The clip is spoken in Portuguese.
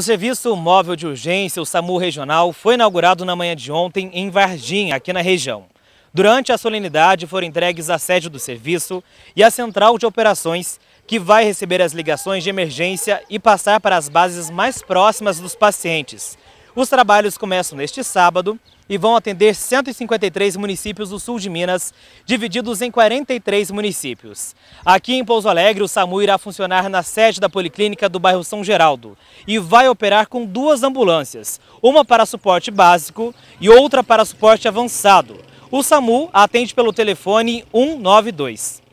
O serviço móvel de urgência, o SAMU regional, foi inaugurado na manhã de ontem em Varginha, aqui na região. Durante a solenidade foram entregues a sede do serviço e a central de operações, que vai receber as ligações de emergência e passar para as bases mais próximas dos pacientes, os trabalhos começam neste sábado e vão atender 153 municípios do sul de Minas, divididos em 43 municípios. Aqui em Pouso Alegre, o SAMU irá funcionar na sede da Policlínica do bairro São Geraldo e vai operar com duas ambulâncias, uma para suporte básico e outra para suporte avançado. O SAMU atende pelo telefone 192.